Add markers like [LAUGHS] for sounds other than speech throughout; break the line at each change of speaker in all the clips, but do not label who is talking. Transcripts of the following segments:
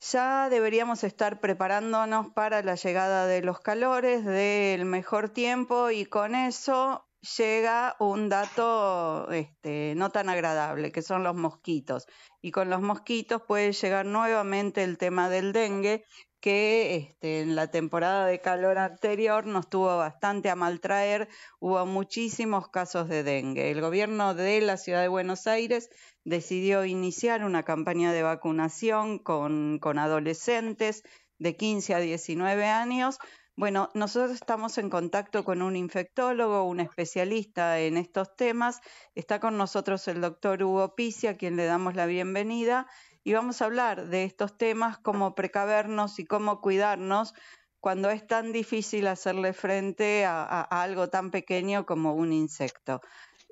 Ya deberíamos estar preparándonos para la llegada de los calores, del mejor tiempo y con eso llega un dato este, no tan agradable, que son los mosquitos. Y con los mosquitos puede llegar nuevamente el tema del dengue, que este, en la temporada de calor anterior nos tuvo bastante a maltraer, hubo muchísimos casos de dengue. El gobierno de la ciudad de Buenos Aires decidió iniciar una campaña de vacunación con, con adolescentes de 15 a 19 años. Bueno, nosotros estamos en contacto con un infectólogo, un especialista en estos temas. Está con nosotros el doctor Hugo Picia, a quien le damos la bienvenida y vamos a hablar de estos temas, cómo precavernos y cómo cuidarnos cuando es tan difícil hacerle frente a, algo tan pequeño como un insecto.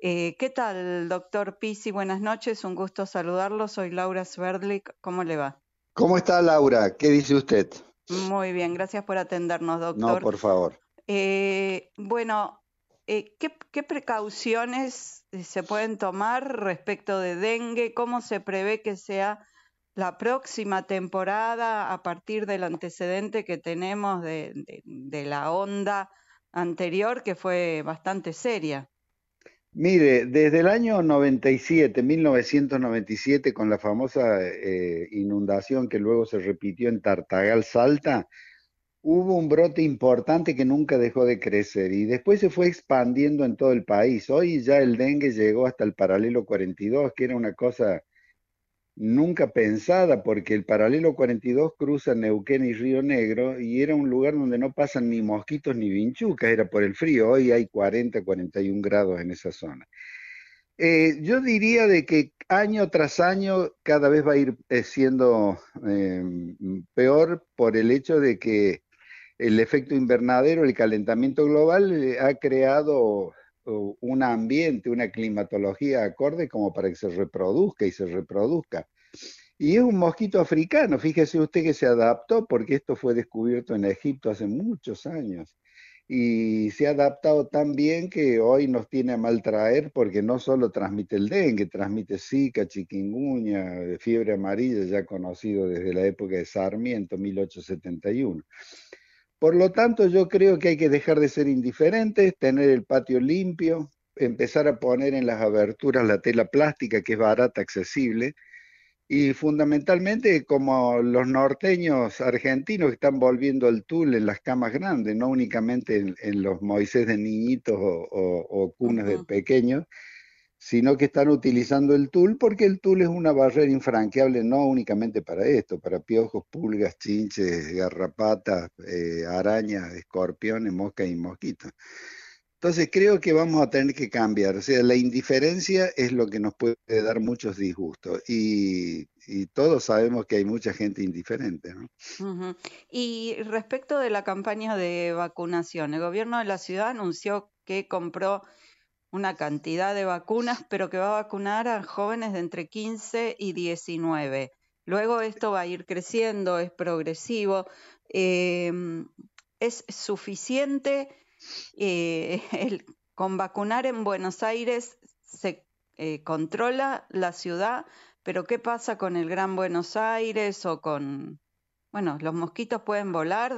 Eh, ¿Qué tal, doctor Pisi? Buenas noches, un gusto saludarlo. Soy Laura Sverdlik. ¿Cómo le va? ¿Cómo
está, Laura? ¿Qué dice usted?
Muy bien, gracias por atendernos, doctor. No, por favor. Eh, bueno, eh, ¿qué, ¿qué, precauciones se pueden tomar respecto de dengue? ¿Cómo se prevé que sea la próxima temporada, a partir del antecedente que tenemos de, la onda anterior, que fue bastante seria.
Mire, desde el año 97, 1997, con la famosa eh, inundación que luego se repitió en Tartagal, Salta, hubo un brote importante que nunca dejó de crecer y después se fue expandiendo en todo el país. Hoy ya el dengue llegó hasta el paralelo 42, que era una cosa nunca pensada, porque el paralelo 42 cruza Neuquén y Río Negro y era un lugar donde no pasan ni mosquitos ni vinchucas, era por el frío, hoy hay 40, 41 grados en esa zona. Eh, yo diría de que año tras año cada vez va a ir eh, siendo em, peor por el hecho de que el efecto invernadero, el calentamiento global eh, ha creado un ambiente, una climatología acorde como para que se reproduzca y se reproduzca. Y es un mosquito africano, fíjese usted que se adaptó porque esto fue descubierto en Egipto hace muchos años y se ha adaptado tan bien que hoy nos tiene a maltraer porque no solo transmite el dengue, transmite zika, chiquinguña, eh, fiebre amarilla, ya conocido desde la época de Sarmiento, 1871. Por lo tanto, yo creo que hay que dejar de ser indiferentes, tener el patio limpio, empezar a poner en las aberturas la tela plástica que es barata, accesible, y fundamentalmente como los norteños argentinos están volviendo al tul en las camas grandes, no únicamente en, los Moisés de niñitos o, cunas de pequeños, sino que están utilizando el tul porque el tul es una barrera infranqueable no únicamente para esto, para piojos, pulgas, chinches, garrapatas, eh, arañas, escorpiones, moscas y mosquitos. Entonces creo que vamos a tener que cambiar. O sea, la indiferencia es lo que nos puede dar muchos disgustos y, todos sabemos que hay mucha gente indiferente. ¿no?
Y respecto de la campaña de vacunación, el gobierno de la ciudad anunció que compró una cantidad de vacunas, pero que va a vacunar a jóvenes de entre 15 y 19. Luego esto va a ir creciendo, es progresivo. Em, es suficiente eh, [LAUGHS] con vacunar en Buenos Aires se eh, controla la ciudad, pero ¿qué pasa con el Gran Buenos Aires o con... Bueno, los mosquitos pueden volar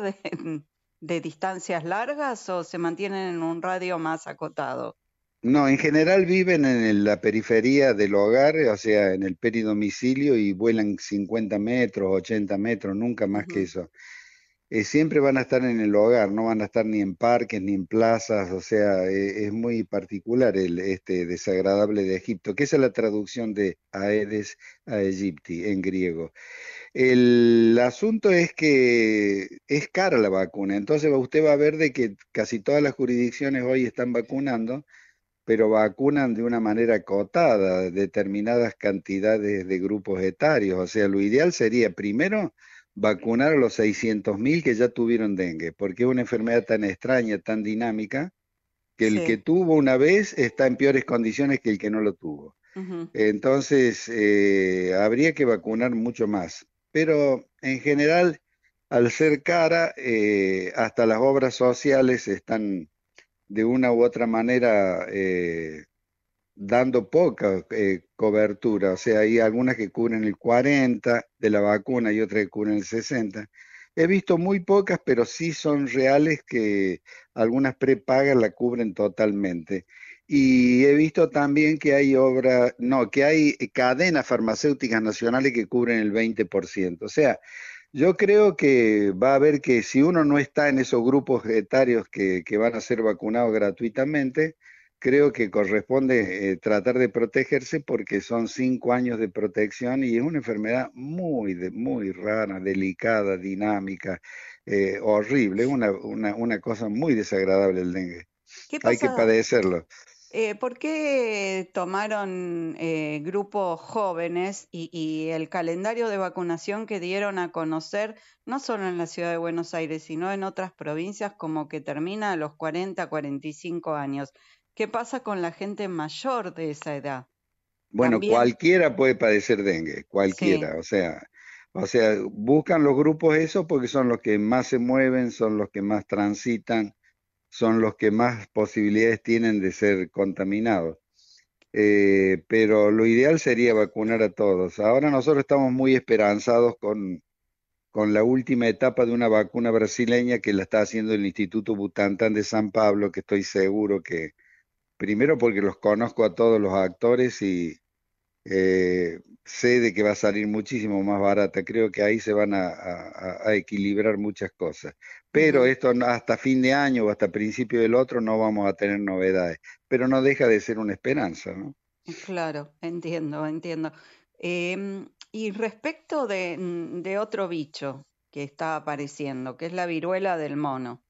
de [LAUGHS] distancias largas o se mantienen en un radio más acotado?
No, en general viven en la periferia del hogar, o sea, en el peridomicilio y vuelan 50 metros, 80 metros, nunca más que eso. Eh, siempre van a estar en el hogar, no van a estar ni en parques ni en plazas, o sea, e, es muy particular el, este desagradable de Egipto, que es la traducción de Aedes a Egipti en griego. El asunto es que es cara la vacuna, entonces usted va a ver de que casi todas las jurisdicciones hoy están vacunando pero vacunan de una manera acotada determinadas cantidades de grupos etarios. O sea, lo ideal sería primero vacunar a los 600.000 que ya tuvieron dengue, porque es una enfermedad tan extraña, tan dinámica, que el que tuvo una vez está en peores condiciones que el que no lo tuvo. Entonces, eh, habría que vacunar mucho más. Pero en general, al ser cara, eh, hasta las obras sociales están de una u otra manera eh, dando poca eh, cobertura. O sea, hay algunas que cubren el 40 de la vacuna y otras que cubren el 60. He visto muy pocas, pero sí son reales que algunas prepagas la cubren totalmente. Y he visto también que hay obras, no, que hay cadenas farmacéuticas nacionales que cubren el 20%. O sea, yo creo que va a haber que si uno no está en esos grupos etarios que, van a ser vacunados gratuitamente, creo que corresponde eh, tratar de protegerse porque son cinco años de protección y es una enfermedad muy, muy rara, delicada, dinámica, eh, horrible, una, una, una cosa muy desagradable el dengue. Hay que padecerlo.
Eh, ¿Por qué tomaron eh, grupos jóvenes y, el calendario de vacunación que dieron a conocer, no solo en la ciudad de Buenos Aires, sino en otras provincias, como que termina a los 40, 45 años? ¿Qué pasa con la gente mayor de esa edad? Bueno, cualquiera
puede padecer dengue, cualquiera, o sea, o sea, buscan los grupos esos porque son los que más se mueven, son los que más transitan son los que más posibilidades tienen de ser contaminados. Eh, pero lo ideal sería vacunar a todos. Ahora nosotros estamos muy esperanzados con, con la última etapa de una vacuna brasileña que la está haciendo el Instituto Butantan de San Pablo, que estoy seguro que, primero porque los conozco a todos los actores y, eh, sé de que va a salir muchísimo más barata, creo que ahí se van a, equilibrar muchas cosas. Pero esto hasta fin de año o hasta principio del otro no vamos a tener novedades, pero no deja de ser una esperanza, ¿no?
Mm, claro, entiendo, entiendo. Em, y respecto mm, de otro bicho que está apareciendo, que es la viruela del mono,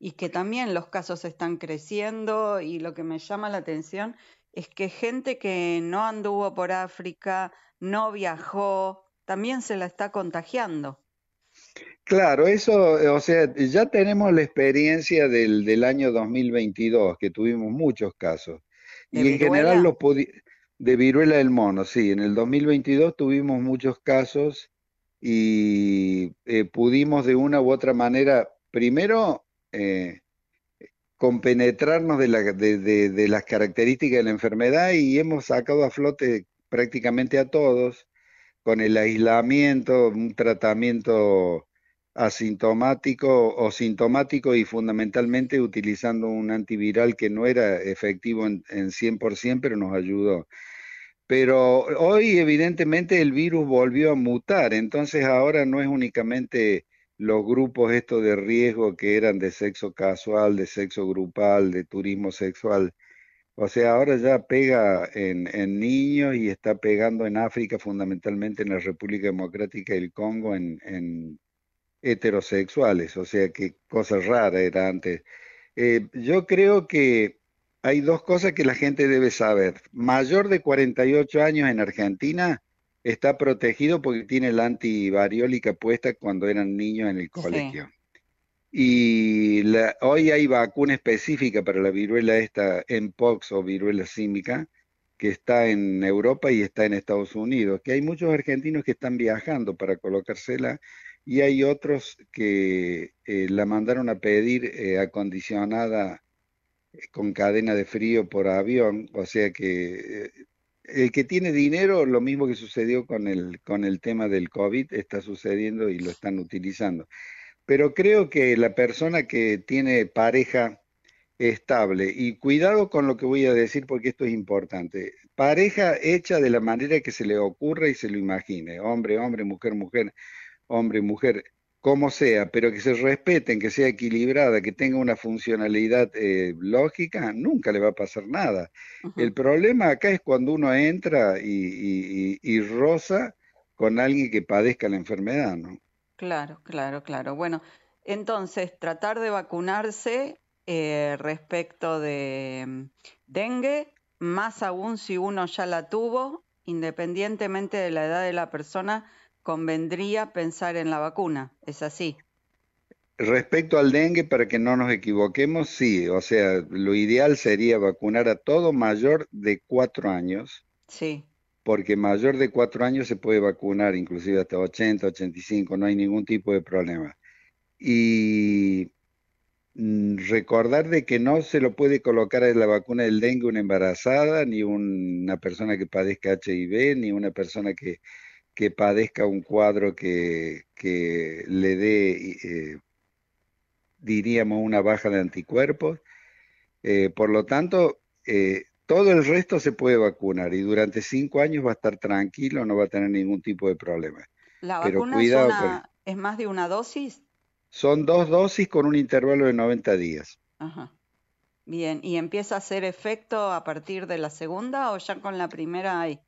y que también los casos están creciendo y lo que me llama la atención es que gente que no anduvo por África, no viajó, también se la está contagiando.
Claro, eso, eh, o sea, ya tenemos la experiencia del, año 2022, que tuvimos muchos casos. Y en general los de viruela del mono, sí, en el 2022 tuvimos muchos casos y eh, pudimos de una u otra manera, primero, eh, con de, de, las características de la enfermedad y hemos sacado a flote prácticamente a todos con el aislamiento, un tratamiento asintomático o sintomático y fundamentalmente utilizando un antiviral que no era efectivo en 100%, pero nos ayudó. Pero hoy evidentemente el virus volvió a mutar, entonces ahora no es únicamente los grupos estos de riesgo que eran de sexo casual, de sexo grupal, de turismo sexual. O sea, ahora ya pega en, niños y está pegando en África, fundamentalmente en la República Democrática del Congo, en, heterosexuales. O sea, que cosa rara era antes. Eh, yo creo que hay dos cosas que la gente debe saber. Mayor de 48 años en Argentina está protegido porque tiene la antivariólica puesta cuando eran niños en el colegio. Y hoy hay vacuna específica para la viruela esta, Mpox o viruela símica, que está en Europa y está en Estados Unidos, que hay muchos argentinos que están viajando para colocársela y hay otros que eh, la mandaron a pedir eh, acondicionada eh, con cadena de frío por avión, o sea que el eh, que tiene dinero, lo mismo que sucedió con el, con el tema del COVID, está sucediendo y lo están utilizando. Pero creo que la persona que tiene pareja estable, y cuidado con lo que voy a decir porque esto es importante, pareja hecha de la manera que se le ocurra y se lo imagine, hombre, hombre, mujer, mujer, hombre, mujer, como sea, pero que se respeten, que sea equilibrada, que tenga una funcionalidad eh, lógica, nunca le va a pasar nada. El problema acá es cuando uno entra y, y, roza con alguien que padezca la enfermedad, ¿no?
Claro, claro, claro. Bueno, entonces, tratar de vacunarse eh, respecto de mm, dengue, más aún si uno ya la tuvo, independientemente de la edad de la persona, convendría pensar en la vacuna, ¿es así?
Respecto al dengue, para que no nos equivoquemos, sí, o sea, lo ideal sería vacunar a todo mayor de cuatro años. Sí. Porque mayor de cuatro años se puede vacunar, inclusive hasta 80, 85, no hay ningún tipo de problema. Y mm, recordar de que no se lo puede colocar en la vacuna del dengue una embarazada, ni una persona que padezca HIV, ni una persona que que padezca un cuadro que, que le dé, eh, diríamos, una baja de anticuerpos. Eh, por lo tanto, eh, todo el resto se puede vacunar y durante cinco años va a estar tranquilo, no va a tener ningún tipo de problema.
¿La vacuna es, más de una dosis?
Son dos dosis con un intervalo de 90 días.
Bien, ¿y empieza a hacer efecto a partir de la segunda o ya con la primera hay?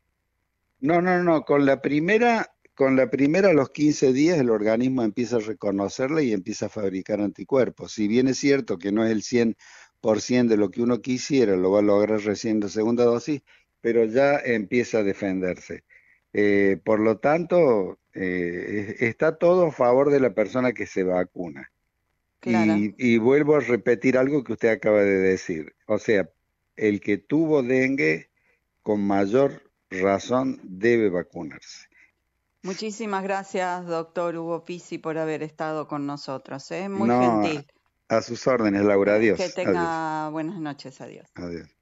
No, no, no, con la primera, con la primera a los 15 días el organismo empieza a reconocerla y empieza a fabricar anticuerpos. Si bien es cierto que no es el 100% de lo que uno quisiera, lo va a lograr recién la segunda dosis, pero ya empieza a defenderse. Eh, por lo tanto, eh, está todo a favor de la persona que se vacuna. y vuelvo a repetir algo que usted acaba de decir. O sea, el que tuvo dengue con mayor razón debe vacunarse.
Muchísimas gracias, doctor Hugo Pisi, por haber estado con nosotros. Es ¿eh? muy gentil.
A sus órdenes, Laura. Adiós. Que tenga
buenas noches. Adiós.
Adiós.